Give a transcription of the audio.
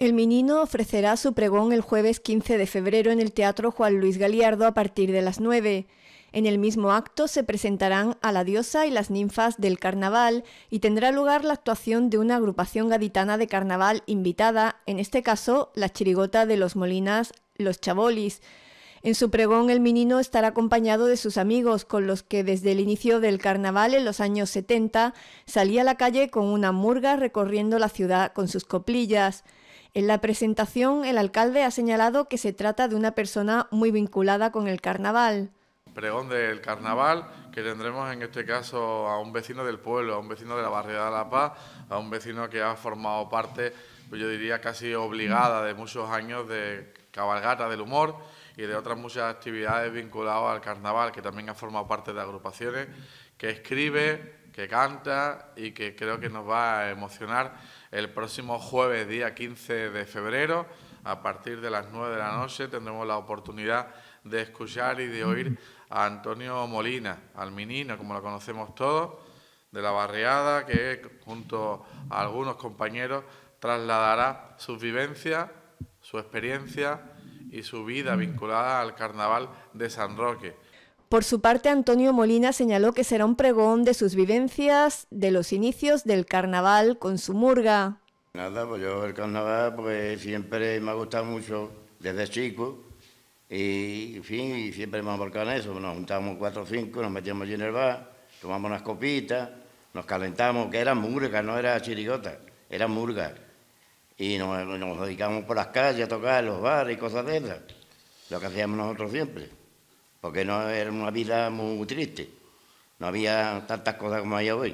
El Minino ofrecerá su pregón el jueves 15 de febrero en el Teatro Juan Luis Galiardo a partir de las 9. En el mismo acto se presentarán a la diosa y las ninfas del carnaval y tendrá lugar la actuación de una agrupación gaditana de carnaval invitada, en este caso la chirigota de los Molinas, los Chabolis. En su pregón el Minino estará acompañado de sus amigos con los que desde el inicio del carnaval en los años 70 salía a la calle con una murga recorriendo la ciudad con sus coplillas. En la presentación, el alcalde ha señalado que se trata de una persona muy vinculada con el carnaval. Pregón del carnaval, que tendremos en este caso a un vecino del pueblo, a un vecino de la barriada de La Paz, a un vecino que ha formado parte, pues yo diría casi obligada de muchos años de cabalgata del humor y de otras muchas actividades vinculadas al carnaval, que también ha formado parte de agrupaciones, que escribe, que canta y que creo que nos va a emocionar el próximo jueves, día 15 de febrero. A partir de las 9 de la noche tendremos la oportunidad de escuchar y de oír a Antonio Molina, al menino, como lo conocemos todos, de la barriada, que junto a algunos compañeros trasladará sus vivencia, su experiencia y su vida vinculada al carnaval de San Roque por su parte, Antonio Molina señaló que será un pregón de sus vivencias de los inicios del carnaval con su murga. Nada, pues yo el carnaval pues siempre me ha gustado mucho desde chico y, fin, siempre me ha marcado en eso. Nos juntábamos cuatro o cinco, nos metíamos allí en el bar, tomamos unas copitas, nos calentamos, que era murga, no era chirigota, era murga. Y nos, nos dedicábamos por las calles a tocar, los bares y cosas de esas, lo que hacíamos nosotros siempre. porque no era unha vida moi triste. Non había tantas cosas como hai hoxe.